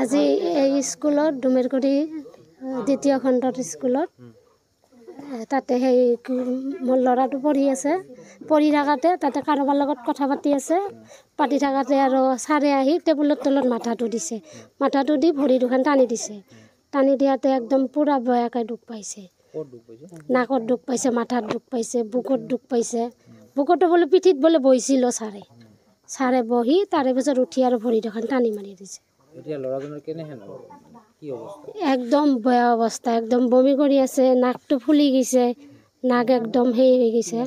আজি এই স্কুলত ডুমেৰগুৰি দ্বিতীয় খণ্ডত স্কুলত তাতে সেই মোৰ ল'ৰাটো পঢ়ি আছে পঢ়ি থাকোঁতে তাতে কাৰোবাৰ লগত কথা পাতি আছে পাতি থাকোঁতে আৰু ছাৰে আহি টেবুলৰ তলত মাথাটো দিছে মাথাটো দি ভৰি দুখন টানি দিছে টানি দিয়াতে একদম পূৰা বেয়াকৈ দুখ পাইছে নাকত দুখ পাইছে মাথাত দুখ পাইছে বুকুত দুখ পাইছে বুকুতো বোলে পিঠিত বোলে বহিছিলোঁ ছাৰে ছাৰে বহি তাৰে পিছত উঠি আৰু ভৰি দুখন টানি মাৰি দিছে একদম বেয়া অৱস্থা একদম বমি কৰি আছে নাকটো ফুলি গৈছে নাক একদম সেই হৈ গৈছে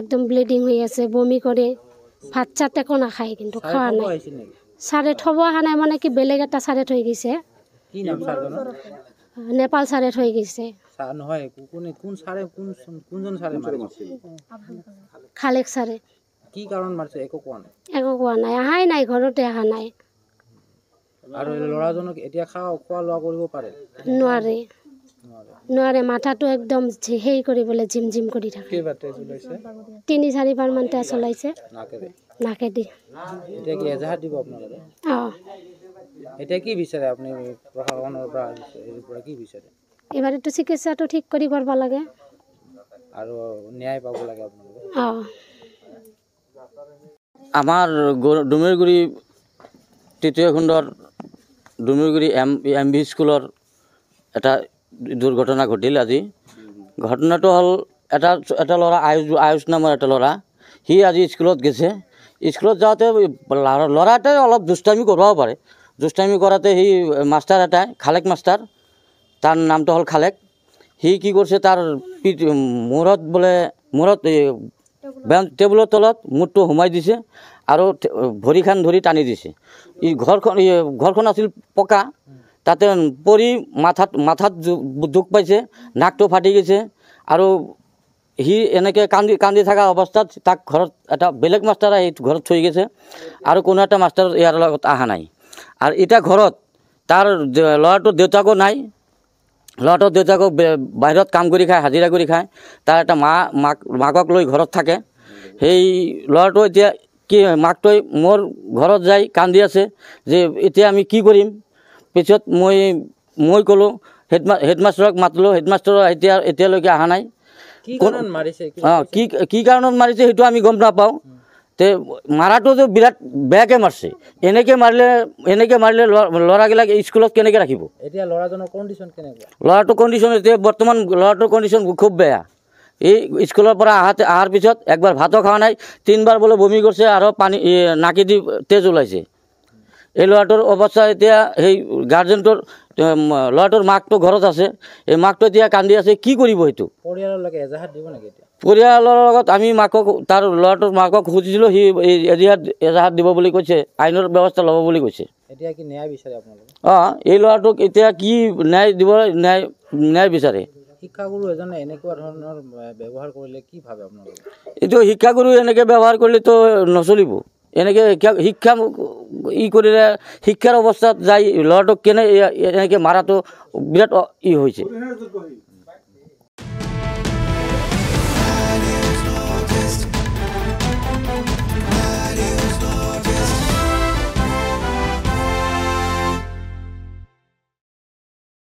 একদম ব্লিডিং হৈ আছে বমি কৰি ভাত চাত একো নাখায় কিন্তু খোৱা নাই ছাৰে থ'ব অহা নাই মানে কি বেলেগ এটা ছাৰে থৈ গৈছে নেপাল ছাৰে থৈ গৈছে খালেক ছাৰে একো কোৱা নাই অহাই নাই ঘৰতে অহা নাই আৰু ল'ৰাজনক এতিয়া খা খোৱা লোৱা কৰিব পাৰে নোৱাৰে নোৱাৰে মাথাটো একদম হেৰি কৰিবলৈ জিম জিম কৰি থাকে তিনি চাৰিবাৰ মান তেওঁ চলাইছে নাকেদি এতিয়া কি এজাহাৰ দিব আপোনালোকে অঁ এতিয়া কি বিচাৰে আপুনি প্ৰশাসনৰ পৰা হেৰিৰ পৰা কি বিচাৰে এবাৰতো চিকিৎসাটো ঠিক কৰি কৰিব লাগে আৰু ন্যায় পাব লাগে আপোনালোকে অঁ আমাৰ ডুমেৰগুৰি তৃতীয় খণ্ডৰ ডুমিগুৰি এম এম ভি স্কুলৰ এটা দুৰ্ঘটনা ঘটিল আজি ঘটনাটো হ'ল এটা এটা ল'ৰা আয়ুষ আয়ুষ নামৰ এটা ল'ৰা সি আজি স্কুলত গৈছে স্কুলত যাওঁতে ল'ৰা এটাই অলপ দুষ্টামি কৰবাও পাৰে দুষ্টামি কৰাতে সি মাষ্টাৰ এটাই খালেক মাষ্টাৰ তাৰ নামটো হ'ল খালেক সি কি কৰিছে তাৰ পিঠ মূৰত বোলে মূৰত টেবুলৰ তলত মূৰটো সোমাই দিছে আৰু ভৰিখন ধৰি টানি দিছে ই ঘৰখন ঘৰখন আছিল পকা তাতে পৰি মাথাত মাথাত দুখ পাইছে নাকটো ফাটি গৈছে আৰু সি এনেকৈ কান্দি কান্দি থকা অৱস্থাত তাক ঘৰত এটা বেলেগ মাষ্টাৰ আহি ঘৰত থৈ গৈছে আৰু কোনো এটা মাষ্টাৰ ইয়াৰ লগত অহা নাই আৰু এতিয়া ঘৰত তাৰ ল'ৰাটোৰ দেউতাকো নাই ল'ৰাটোৰ দেউতাকো বাহিৰত কাম কৰি খায় হাজিৰা কৰি খায় তাৰ এটা মা মাক মাকক লৈ ঘৰত থাকে সেই ল'ৰাটো এতিয়া কি মাকটোৱে মোৰ ঘৰত যাই কান্দি আছে যে এতিয়া আমি কি কৰিম পিছত মই মই ক'লোঁ হেডমা হেডমাষ্টৰক মাতিলোঁ হেডমাষ্টৰ এতিয়া এতিয়ালৈকে অহা নাই অঁ কি কি কাৰণত মাৰিছে সেইটো আমি গম নাপাওঁ তে মাৰাটোতো বিৰাট বেয়াকৈ মাৰিছে এনেকৈ মাৰিলে এনেকৈ মাৰিলে ল'ৰাবিলাক স্কুলত কেনেকৈ ৰাখিব এতিয়া ল'ৰাজনৰ কণ্ডিশ্যন কেনেকুৱা ল'ৰাটোৰ কণ্ডিশ্যন এতিয়া বৰ্তমান ল'ৰাটোৰ কণ্ডিশ্যন খুব বেয়া এই স্কুলৰ পৰা অহাতে অহাৰ পিছত একবাৰ ভাতো খোৱা নাই তিনিবাৰ বোলে বমি কৰিছে আৰু পানী নাকি দি তেজ ওলাইছে এই ল'ৰাটোৰ অৱস্থা এতিয়া সেই গাৰ্জেণ্টৰ ল'ৰাটোৰ মাকটো ঘৰত আছে এই মাকটো এতিয়া কান্দি আছে কি কৰিব সেইটো পৰিয়ালৰ পৰিয়ালৰ লগত আমি মাকক তাৰ ল'ৰাটোৰ মাকক খুজিছিলোঁ সি এই এজাহাত এজাহাত দিব বুলি কৈছে আইনৰ ব্যৱস্থা ল'ব বুলি কৈছে অঁ এই ল'ৰাটোক এতিয়া কি ন্যায় দিব ন্যায় ন্যায় বিচাৰে শিক্ষাগুৰু এজনে এনেকুৱা ধৰণৰ ব্যৱহাৰ কৰিলে কি ভাবে আপোনালোকে এইটো শিক্ষাগুৰু এনেকৈ ব্যৱহাৰ কৰিলেতো নচলিব এনেকৈ শিক্ষা শিক্ষা ই কৰিলে শিক্ষাৰ অৱস্থাত যাই ল'ৰাটোক কেনে এনেকৈ মাৰাটো বিৰাট ই হৈছে